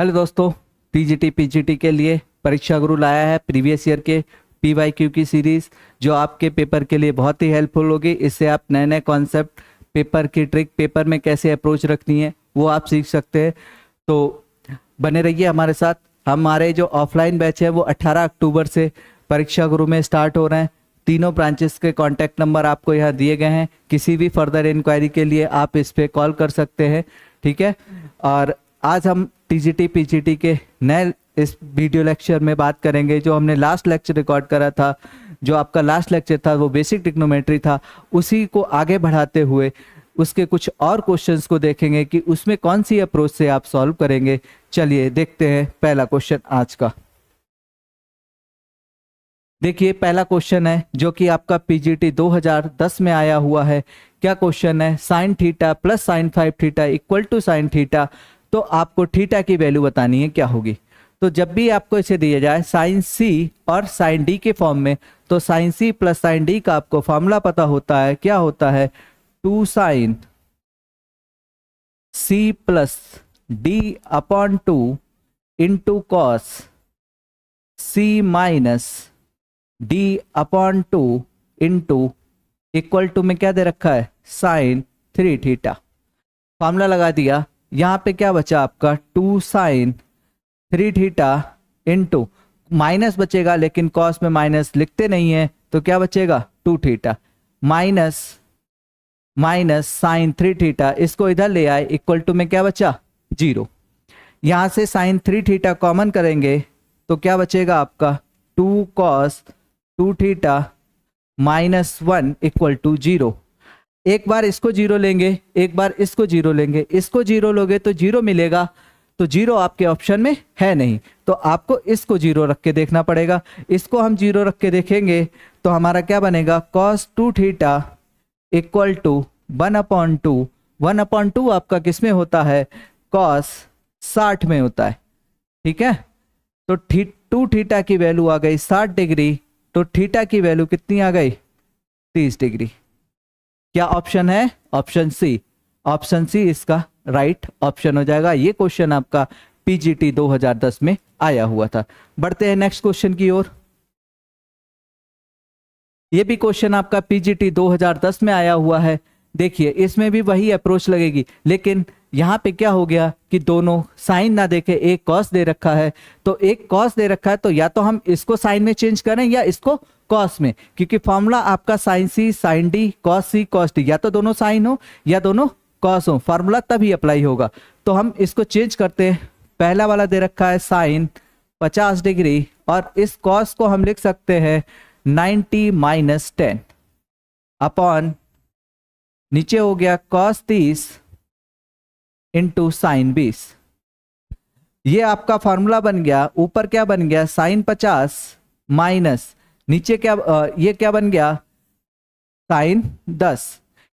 hello दोस्तों PGT PGT के लिए परीक्षा गुरु लाया है प्रीवियस ईयर के पीवाईक्यू की सीरीज़ जो आपके पेपर के लिए बहुत ही हेल्पफुल होगी इससे आप नए नए कॉन्सेप्ट पेपर की ट्रिक पेपर में कैसे अप्रोच रखनी है वो आप सीख सकते हैं तो बने रहिए हमारे साथ हमारे जो ऑफलाइन बैच है वो 18 अक्टूबर से परीक्षा गुरु में स्टार्ट हो रहे हैं तीनों ब्रांचेस के कॉन्टैक्ट नंबर आपको यहाँ दिए गए हैं किसी भी फर्दर इंक्वायरी के लिए आप इस पर कॉल कर सकते हैं ठीक है और आज हम टीजीटी पीजीटी के नए इस वीडियो लेक्चर में बात करेंगे जो हमने लास्ट लेक्चर रिकॉर्ड करा था जो आपका लास्ट लेक्चर था वो बेसिक टिक्नोमेट्री था उसी को आगे बढ़ाते हुए उसके कुछ और क्वेश्चंस को देखेंगे कि उसमें कौन सी अप्रोच से आप सॉल्व करेंगे चलिए देखते हैं पहला क्वेश्चन आज का देखिए पहला क्वेश्चन है जो कि आपका पीजीटी 2010 में आया हुआ है क्या क्वेश्चन है sine theta plus sine five theta equal to sine theta तो आपको थीटा की वैल्यू बतानी है क्या होगी तो जब भी आपको इसे दिया जाए साइन सी और साइन डी के फॉर्म में तो sine c plus sine d का आपको फॉर्मूला पता होता है क्या होता है two sine c plus d upon two into cos c minus d upon two into equal to में क्या दे रखा है साइन थ्री थीटा फॉर्मूला लगा दिया यहाँ पे क्या बचा आपका two sine three theta into minus बचेगा लेकिन कॉस में माइनस लिखते नहीं है तो क्या बचेगा two theta minus minus sine three theta इसको इधर ले आए इक्वल टू में क्या बचा जीरो यहां से साइन थ्री थीटा कॉमन करेंगे तो क्या बचेगा आपका two cos two theta minus one equal to zero एक बार इसको जीरो लेंगे एक बार इसको जीरो लेंगे इसको जीरो लोगे तो जीरो मिलेगा तो जीरो आपके ऑप्शन में है नहीं तो आपको इसको जीरो रख के देखना पड़ेगा इसको हम जीरो रख के देखेंगे तो हमारा क्या बनेगा cos two theta equal to one upon two one upon two आपका किस में होता है कॉस साठ में होता है ठीक है तो थी टू थीटा की वैल्यू आ गई साठ डिग्री तो थीटा की वैल्यू कितनी आ गई तीस डिग्री क्या ऑप्शन है ऑप्शन सी ऑप्शन सी इसका राइट right ऑप्शन हो जाएगा ये क्वेश्चन आपका पीजीटी 2010 में आया हुआ था बढ़ते हैं नेक्स्ट क्वेश्चन की ओर ये भी क्वेश्चन आपका पीजीटी 2010 में आया हुआ है देखिए इसमें भी वही अप्रोच लगेगी लेकिन यहाँ पे क्या हो गया कि दोनों साइन ना देखे एक कॉस दे रखा है तो एक कॉस दे रखा है तो या तो हम इसको साइन में चेंज करें या इसको कॉस में क्योंकि फॉर्मूला आपका sine c sine d cos c cos d या तो दोनों साइन हो या दोनों कॉस हो फार्मूला तभी अप्लाई होगा तो हम इसको चेंज करते हैं पहला वाला दे रखा है साइन पचास डिग्री और इस कॉस को हम लिख सकते हैं नाइन्टी माइनस टेन अपॉन नीचे हो गया कॉस तीस इंटू साइन बीस ये आपका फॉर्मूला बन गया ऊपर क्या बन गया साइन पचास माइनस नीचे क्या ये क्या बन गया साइन दस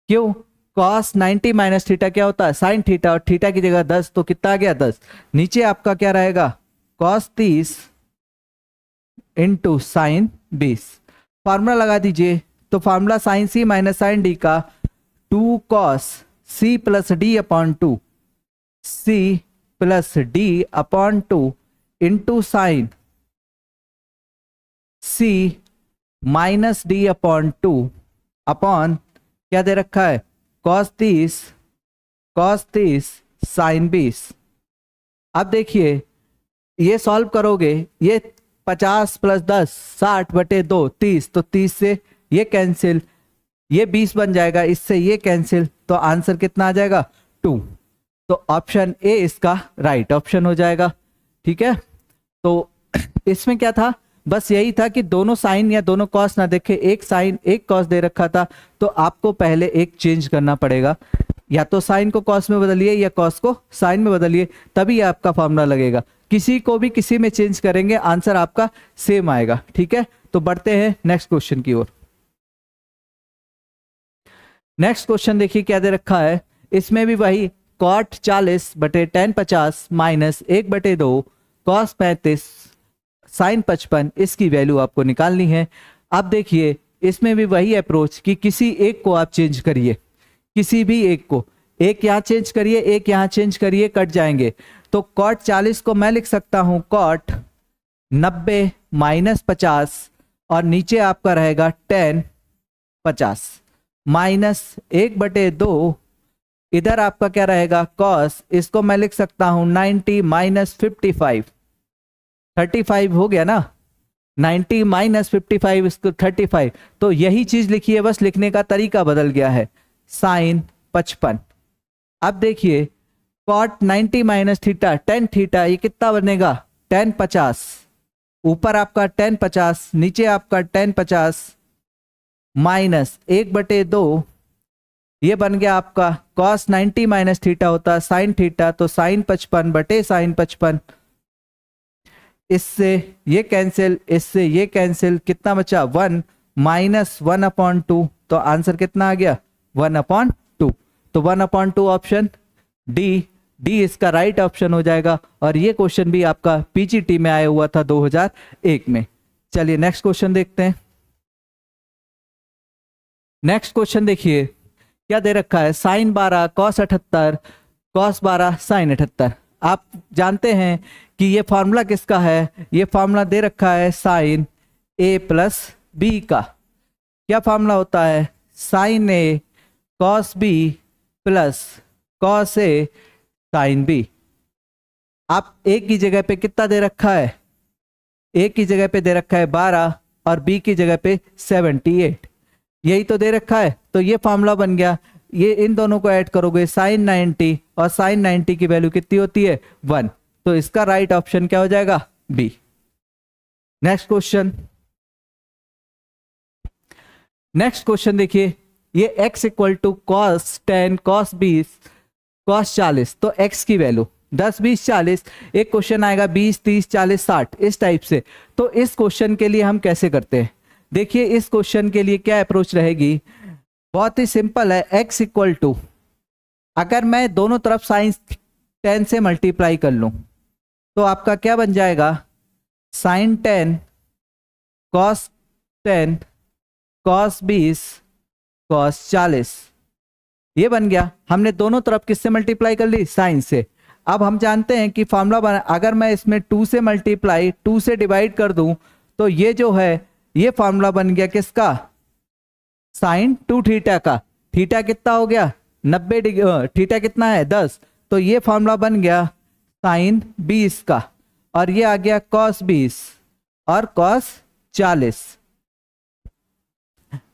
क्यों कॉस 90 माइनस थीटा क्या होता है साइन थीटा और थीटा की जगह दस तो कितना आ गया दस नीचे आपका क्या रहेगा कॉस तीस इंटू साइन बीस फार्मूला लगा दीजिए तो formula sine c minus sine d का two cos c plus d upon two c plus d upon two into sine c minus d upon two upon क्या दे रखा है कॉस तीस कॉस तीस साइन बीस अब देखिए ये सॉल्व करोगे ये पचास प्लस दस साठ बटे दो तीस तो तीस से ये कैंसिल ये बीस बन जाएगा इससे ये कैंसिल तो आंसर कितना आ जाएगा टू तो ऑप्शन ए इसका राइट right ऑप्शन हो जाएगा ठीक है तो इसमें क्या था बस यही था कि दोनों साइन या दोनों कॉस ना देखे एक साइन एक कॉस दे रखा था तो आपको पहले एक चेंज करना पड़ेगा या तो साइन को कॉस में बदलिए या कॉस को साइन में बदलिए तभी आपका फॉर्मूला लगेगा किसी को भी किसी में चेंज करेंगे आंसर आपका सेम आएगा ठीक है तो बढ़ते हैं नेक्स्ट क्वेश्चन की ओर नेक्स्ट क्वेश्चन देखिए क्या दे रखा है इसमें भी वही कॉट चालीस बटे टेन पचास माइनस एक बटे दो कॉस पैंतीस साइन पचपन इसकी वैल्यू आपको निकालनी है अब देखिए इसमें भी वही अप्रोच कि किसी एक को आप चेंज करिए किसी भी एक को एक यहाँ चेंज करिए एक यहाँ चेंज करिए कट जाएंगे तो कॉट चालीस को मैं लिख सकता हूँ कॉट नब्बे माइनस पचास और नीचे आपका रहेगा टेन पचास माइनस एक बटे दो इधर आपका क्या रहेगा कॉस इसको मैं लिख सकता हूं ninety minus fifty five thirty five हो गया ना नाइन्टी माइनस फिफ्टी फाइव इसको थर्टी फाइव तो यही चीज लिखी है बस लिखने का तरीका बदल गया है साइन पचपन अब देखिए cot ninety minus theta tan theta ये कितना बनेगा टेन पचास ऊपर आपका टेन पचास नीचे आपका टेन पचास माइनस एक बटे दो ये बन गया आपका कॉस 90 माइनस थीटा होता है साइन थीटा तो साइन पचपन बटे साइन पचपन इससे ये कैंसिल इससे ये कैंसिल कितना बचा one minus one upon two तो आंसर कितना आ गया वन अपॉन टू तो one upon two option D D इसका राइट ऑप्शन हो जाएगा और ये क्वेश्चन भी आपका पीजीटी में आया हुआ था 2001 में चलिए नेक्स्ट क्वेश्चन देखते हैं नेक्स्ट क्वेश्चन देखिए क्या दे रखा है साइन बारह कॉस अठहत्तर कॉस बारह साइन अठहत्तर आप जानते हैं कि ये फार्मूला किसका है ये फार्मूला दे रखा है साइन ए प्लस बी का क्या फार्मूला होता है sine A cos B plus cos A sine B आप ए की जगह पे कितना दे रखा है ए की जगह पे दे रखा है बारह और बी की जगह पे सेवेंटी एट यही तो दे रखा है तो ये फॉर्मूला बन गया ये इन दोनों को ऐड करोगे साइन नाइनटी और साइन नाइनटी की वैल्यू कितनी होती है वन तो इसका राइट right ऑप्शन क्या हो जाएगा B next question next question देखिए ये x equal to cos ten cos बीस कॉस चालीस तो x की वैल्यू दस बीस चालीस एक क्वेश्चन आएगा बीस तीस चालीस साठ इस टाइप से तो इस क्वेश्चन के लिए हम कैसे करते हैं देखिए इस क्वेश्चन के लिए क्या अप्रोच रहेगी बहुत ही सिंपल है एक्स इक्वल टू अगर मैं दोनों तरफ साइंस टेन से मल्टीप्लाई कर लूं तो आपका क्या बन जाएगा sine ten cos ten cos बीस कॉस चालीस ये बन गया हमने दोनों तरफ किससे मल्टीप्लाई कर ली साइंस से अब हम जानते हैं कि फॉर्मूला बना अगर मैं इसमें टू से मल्टीप्लाई टू से डिवाइड कर दूं तो ये जो है ये फॉर्मूला बन गया किसका साइन टू थीटा का थीटा कितना हो गया नब्बे डिग्री थीटा कितना है दस तो ये फॉर्मूला बन गया साइन बीस का और ये आ गया कॉस बीस और कॉस चालीस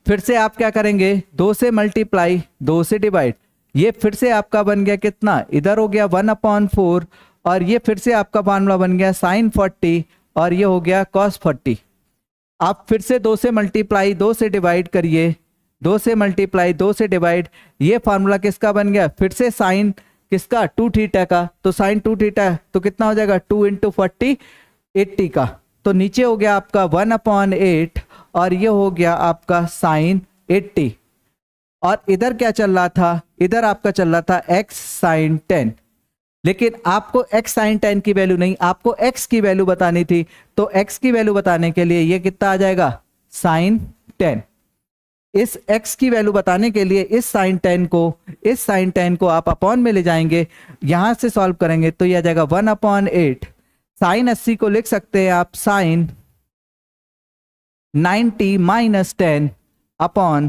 फिर से आप क्या करेंगे दो से मल्टीप्लाई दो से डिवाइड ये फिर से आपका बन गया कितना इधर हो गया वन अपॉन फोर और ये फिर से आपका फॉर्मूला बन गया साइन फोर्टी और ये हो गया कॉस फोर्टी आप फिर से दो से मल्टीप्लाई दो से डिवाइड करिए दो से मल्टीप्लाई दो से डिवाइड ये फार्मूला किसका बन गया फिर से साइन किसका टू थीटा का तो साइन टू थीटा तो कितना हो जाएगा टू इंटू फोर्टी एट्टी का तो नीचे हो गया आपका वन अपॉन एट और ये हो गया आपका साइन एट्टी और इधर क्या चल रहा था इधर आपका चल रहा था एक्स साइन टेन लेकिन आपको x साइन टेन की वैल्यू नहीं आपको x की वैल्यू बतानी थी तो x की वैल्यू बताने के लिए ये कितना आ जाएगा साइन टेन इस x की वैल्यू बताने के लिए इस साइन टेन को इस साइन टेन को आप अपॉन में ले जाएंगे यहां से सॉल्व करेंगे तो यह आ जाएगा वन अपॉन एट साइन अस्सी को लिख सकते हैं आप sine ninety minus ten upon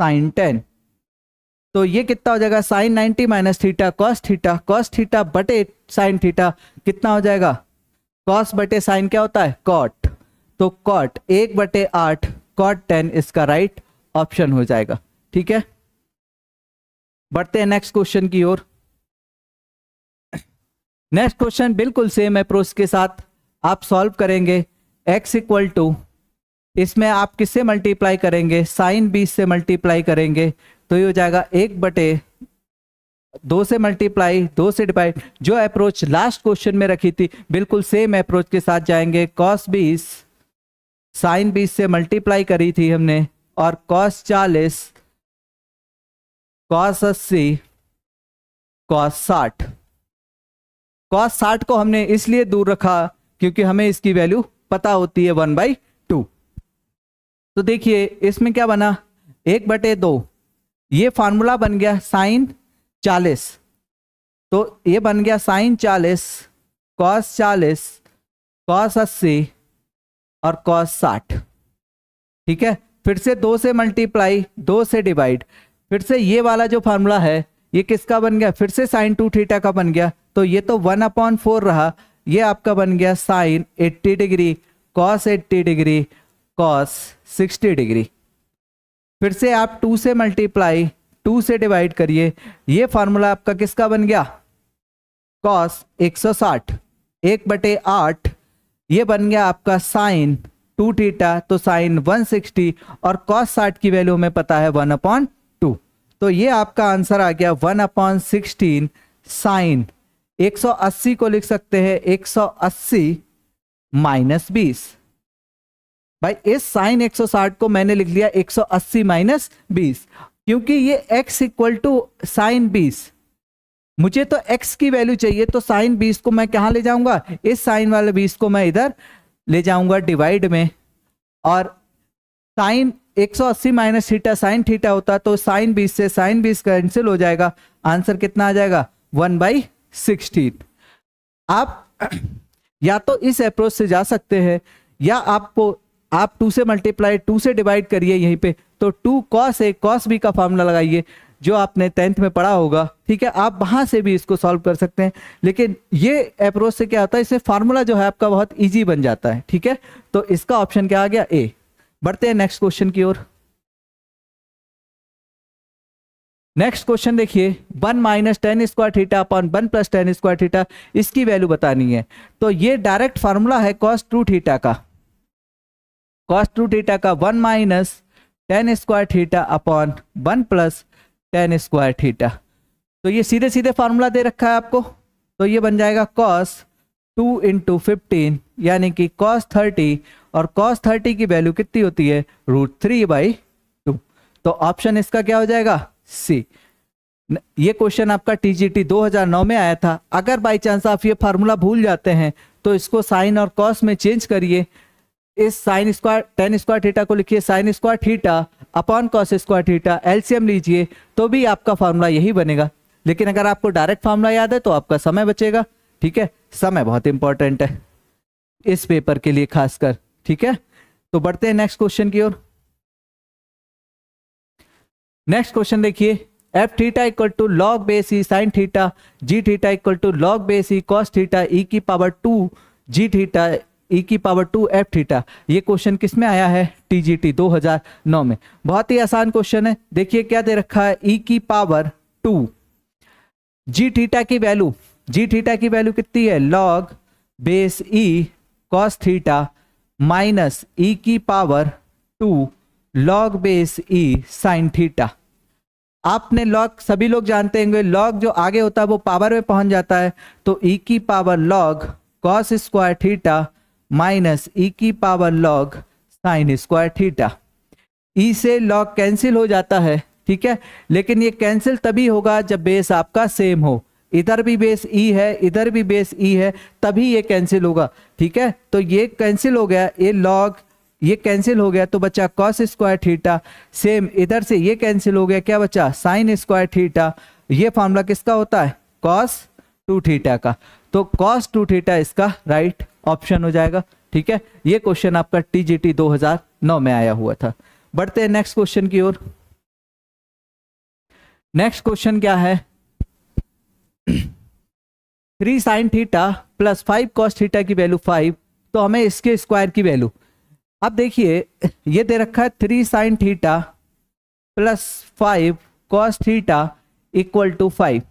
sine ten तो ये कितना हो जाएगा sine ninety minus theta cos theta cos theta बटे साइन थीटा कितना हो जाएगा कॉस बटे साइन क्या होता है कॉट तो कॉट एक बटे आठ कॉट टेन इसका राइट ऑप्शन हो जाएगा ठीक है बढ़ते हैं नेक्स्ट क्वेश्चन की ओर नेक्स्ट क्वेश्चन बिल्कुल सेम है प्रोस के साथ आप सॉल्व करेंगे एक्स इक्वल टू इसमें आप किससे मल्टीप्लाई करेंगे साइन बीस से मल्टीप्लाई करेंगे तो ये हो जाएगा एक बटे दो से मल्टीप्लाई दो से डिवाइड जो अप्रोच लास्ट क्वेश्चन में रखी थी बिल्कुल सेम अप्रोच के साथ जाएंगे कॉस बीस साइन बीस से मल्टीप्लाई करी थी हमने और कॉस चालीस कॉस अस्सी कॉस साठ कॉस साठ को हमने इसलिए दूर रखा क्योंकि हमें इसकी वैल्यू पता होती है वन बाई टू तो देखिए इसमें क्या बना एक बटे दो ये फार्मूला बन गया साइन चालीस तो ये बन गया साइन चालीस कॉस चालीस कॉस अस्सी और कॉस साठ ठीक है फिर से दो से मल्टीप्लाई दो से डिवाइड फिर से ये वाला जो फार्मूला है ये किसका बन गया फिर से साइन टू थीटा का बन गया तो ये तो वन अपॉन फोर रहा ये आपका बन गया sine eighty degree cos eighty degree cos sixty degree फिर से आप टू से मल्टीप्लाई टू से डिवाइड करिए ये फार्मूला आपका किसका बन गया कॉस 160 एक बटे आठ ये बन गया आपका साइन टू टीटा तो साइन 160 और कॉस 60 की वैल्यू हमें पता है वन अपॉन टू तो ये आपका आंसर आ गया वन अपॉन सिक्सटीन साइन 180 को लिख सकते हैं 180 माइनस बीस भाई इस साइन 160 को मैंने लिख लिया 180 माइनस बीस क्योंकि ये x इक्वल टू साइन बीस मुझे तो x की वैल्यू चाहिए तो साइन बीस को मैं कहाँ ले जाऊंगा इस साइन वाले बीस को मैं इधर ले जाऊंगा डिवाइड में और sine 180 minus theta sine theta होता तो साइन बीस से साइन बीस कैंसिल हो जाएगा आंसर कितना आ जाएगा वन बाई सिक्सटीन आप या तो इस अप्रोच से जा सकते हैं या आपको आप टू से मल्टीप्लाई टू से डिवाइड करिए यहीं पे तो two cos A cos B का फॉर्मूला लगाइए जो आपने टेंथ में पढ़ा होगा ठीक है आप वहां से भी इसको सॉल्व कर सकते हैं लेकिन ये अप्रोच से क्या होता है इससे फार्मूला जो है आपका बहुत ईजी बन जाता है ठीक है तो इसका ऑप्शन क्या आ गया ए बढ़ते हैं नेक्स्ट क्वेश्चन की ओर नेक्स्ट क्वेश्चन देखिए one minus tan square theta upon one plus tan square theta इसकी वैल्यू बतानी है तो ये डायरेक्ट फार्मूला है कॉस टू थीटा का कॉस टू थीटा का one minus tan square theta upon one plus tan square theta तो ये सीधे सीधे फार्मूला दे रखा है आपको तो ये बन जाएगा कॉस टू इंटू फिफ्टीन यानी कि कॉस थर्टी और कॉस थर्टी की वैल्यू कितनी होती है रूट थ्री बाई टू तो ऑप्शन इसका क्या हो जाएगा सी ये क्वेश्चन आपका टीजीटी 2009 में आया था अगर बाई चांस आप ये फार्मूला भूल जाते हैं तो इसको साइन और कॉस में चेंज करिए इस sine square tan square theta को लिखिए sine square theta upon cos square theta LCM लीजिए तो भी आपका फार्मूला यही बनेगा लेकिन अगर आपको डायरेक्ट फार्मूला याद है तो आपका समय बचेगा ठीक है समय बहुत इंपॉर्टेंट है इस पेपर के लिए खासकर ठीक है तो बढ़ते हैं नेक्स्ट क्वेश्चन की ओर नेक्स्ट क्वेश्चन देखिए F theta equal to log base e sine theta G theta equal to log base e cos theta e की power two G theta e e की पावर टू एफ थीटा ये question किस में आया है TGT 2009 में बहुत ही आसान क्वेश्चन है देखिए क्या दे रखा है ई e की पावर टू जी थीटा की वैल्यू जी थीटा की वैल्यू कितनी है log base e cos theta minus e की power two log base e sine theta आपने लॉग सभी लोग जानते होंगे लॉग जो आगे होता है वो पावर में पहुंच जाता है तो ई e की power log cos square theta minus e e की power log sine square theta e से लॉग कैंसिल हो जाता है ठीक है लेकिन ये कैंसिल तभी होगा जब बेस आपका सेम हो इधर भी बेस ई e है इधर भी बेस ई e है तभी ये कैंसिल होगा ठीक है तो ये कैंसिल हो गया ये लॉग ये कैंसिल हो गया तो बच्चा कॉस स्क्वायर थीटा सेम इधर से ये कैंसिल हो गया क्या बच्चा साइन स्क्वायर थीटा ये फॉर्मूला किसका होता है कॉस टू थीटा का तो कॉस टू थीटा इसका राइट ऑप्शन हो जाएगा ठीक है ये क्वेश्चन आपका टीजीटी 2009 में आया हुआ था बढ़ते हैं नेक्स्ट क्वेश्चन की ओर नेक्स्ट क्वेश्चन क्या है three sine theta plus five cos theta की वैल्यू फाइव तो हमें इसके स्क्वायर की वैल्यू अब देखिए ये दे रखा है three sine theta plus five cos theta equal to five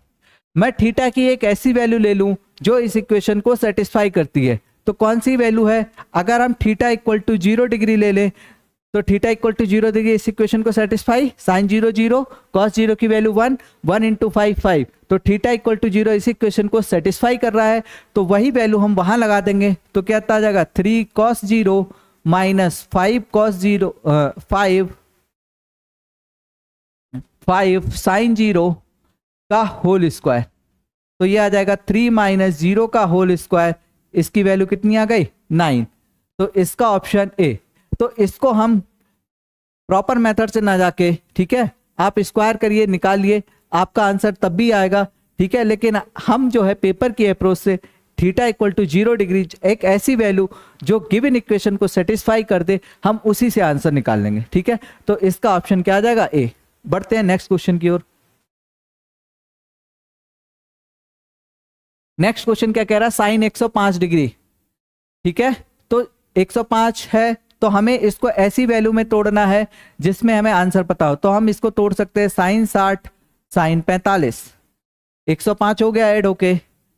मैं थीटा की एक ऐसी वैल्यू ले लूं जो इस इक्वेशन को सेटिस्फाई करती है तो कौन सी वैल्यू है अगर हम theta equal to zero degree ले लें तो theta equal to zero degree इस इक्वेशन को satisfy sine zero zero cos zero की value one one into five five तो थीटा इक्वल टू जीरो इस इक्वेशन को सेटिस्फाई कर रहा है तो वही वैल्यू हम वहां लगा देंगे तो क्या आता जाएगा three cos zero minus five cos zero five five sine zero का होल स्क्वायर तो ये आ जाएगा थ्री माइनस जीरो का होल स्क्वायर इसकी वैल्यू कितनी आ गई नाइन तो इसका ऑप्शन ए तो इसको हम प्रॉपर मेथड से ना जाके ठीक है आप स्क्वायर करिए निकालिए आपका आंसर तब भी आएगा ठीक है लेकिन हम जो है पेपर की अप्रोच से theta equal to zero degree एक ऐसी वैल्यू जो गिवन इक्वेशन को सेटिस्फाई कर दे हम उसी से आंसर निकाल लेंगे ठीक है तो इसका ऑप्शन क्या आ जाएगा ए बढ़ते हैं नेक्स्ट क्वेश्चन की ओर नेक्स्ट क्वेश्चन क्या कह रहा है साइन 105 डिग्री ठीक है तो 105 है तो हमें इसको ऐसी वैल्यू में तोड़ना है जिसमें हमें आंसर पता हो तो हम इसको तोड़ सकते हैं साइन साठ साइन पैंतालीस एक सौ पांच हो गया ऐड होके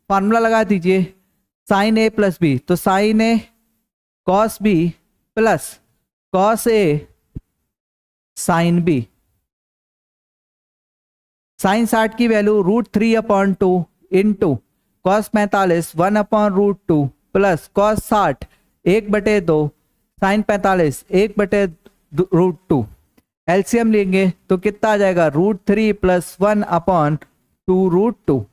फार्मूला लगा दीजिए साइन ए प्लस बी तो sine A cos B plus cos A sine B sine साठ की value root three upon two into cos पैंतालीस one upon root two plus cos साठ एक बटे दो साइन पैंतालीस एक बटे रूट टू एल्सियम लेंगे तो कितना आ जाएगा root three plus one upon two root two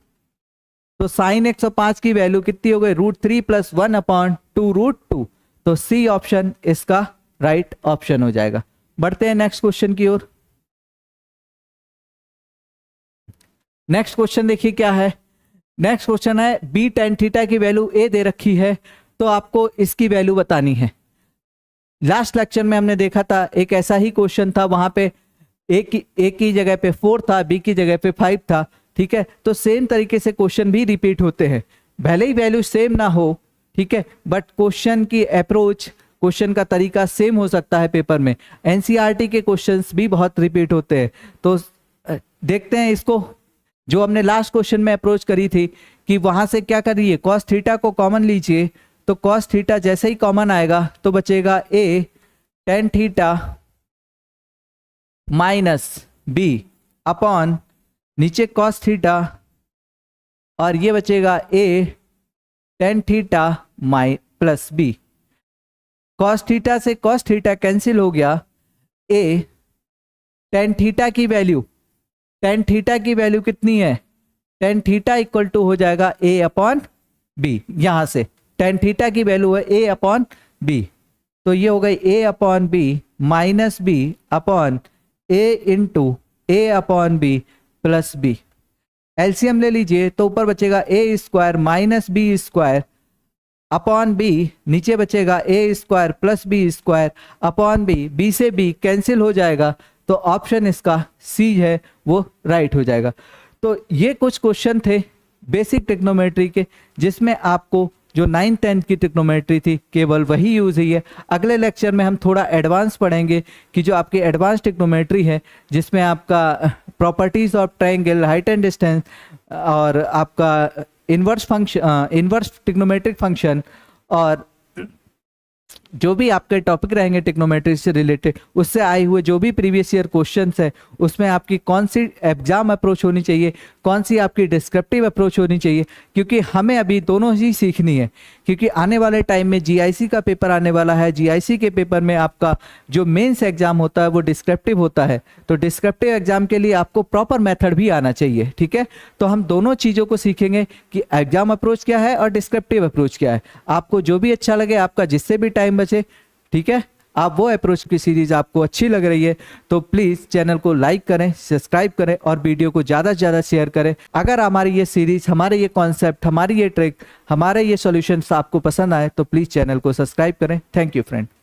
तो साइन एक सौ पांच की वैल्यू कितनी हो गई root three plus one upon two root two तो सी ऑप्शन इसका राइट right ऑप्शन हो जाएगा बढ़ते हैं नेक्स्ट क्वेश्चन की ओर नेक्स्ट क्वेश्चन देखिए क्या है नेक्स्ट क्वेश्चन है बी टेन थीटा की वैल्यू ए दे रखी है तो आपको इसकी वैल्यू बतानी है लास्ट लेक्चर में हमने देखा था एक ऐसा ही क्वेश्चन था वहां पे ए की ए की जगह पे फोर था बी की जगह पे फाइव था ठीक है तो सेम तरीके से क्वेश्चन भी रिपीट होते हैं भले ही वैल्यू सेम ना हो ठीक है बट क्वेश्चन की अप्रोच क्वेश्चन का तरीका सेम हो सकता है पेपर में एनसीईआरटी e के क्वेश्चंस भी बहुत रिपीट होते हैं तो देखते हैं इसको जो हमने लास्ट क्वेश्चन में अप्रोच करी थी कि वहां से क्या करिए कॉस थीटा को कॉमन लीजिए तो कॉस थीटा जैसे ही कॉमन आएगा तो बचेगा A tan theta minus B upon नीचे कॉस थीटा और ये बचेगा ए टेन थीटा माइ प्लस बी कॉस थीटा से कॉस थीटा कैंसिल हो गया ए टेन थीटा की वैल्यू टेन थीटा की वैल्यू कितनी है टेन थीटा इक्वल टू हो जाएगा ए अपॉन बी यहां से टेन थीटा की वैल्यू है ए अपॉन बी तो ये हो गई A upon B minus B upon A into A upon B plus B LCM ले लीजिए तो ऊपर बचेगा A square minus B square upon B नीचे बचेगा A square plus B square upon B B से बी कैंसिल हो जाएगा तो ऑप्शन इसका सी है वो राइट हो जाएगा तो ये कुछ क्वेश्चन थे बेसिक टेक्नोमेट्री के जिसमें आपको जो नाइन्थ टेंथ की टेक्नोमेट्री थी केवल वही यूज़ हुई है अगले लेक्चर में हम थोड़ा एडवांस पढ़ेंगे कि जो आपकी एडवांस टेक्नोमेट्री है जिसमें आपका properties of triangle height and distance और आपका inverse function inverse trigonometric function और जो भी आपके टॉपिक रहेंगे टेक्नोमेट्री से रिलेटेड उससे आए हुए जो भी प्रीवियस ईयर क्वेश्चन है उसमें आपकी कौन सी एग्जाम अप्रोच होनी चाहिए कौन सी आपकी डिस्क्रिप्टिव अप्रोच होनी चाहिए क्योंकि हमें अभी दोनों ही सीखनी है क्योंकि आने वाले टाइम में जीआईसी का पेपर आने वाला है जी के पेपर में आपका जो मेन्स एग्जाम होता है वो डिस्क्रिप्टिव होता है तो डिस्क्रिप्टिव एग्जाम के लिए आपको प्रॉपर मैथड भी आना चाहिए ठीक है तो हम दोनों चीज़ों को सीखेंगे कि एग्जाम अप्रोच क्या है और डिस्क्रिप्टिव अप्रोच क्या है आपको जो भी अच्छा लगे आपका जिससे भी टाइम बचे ठीक है आप वो अप्रोच की सीरीज आपको अच्छी लग रही है तो प्लीज़ चैनल को लाइक करें सब्सक्राइब करें और वीडियो को ज़्यादा से ज़्यादा शेयर करें अगर हमारी ये सीरीज हमारे ये कॉन्सेप्ट हमारी ये ट्रिक हमारे ये सॉल्यूशंस आपको पसंद आए तो प्लीज़ चैनल को सब्सक्राइब करें थैंक यू फ्रेंड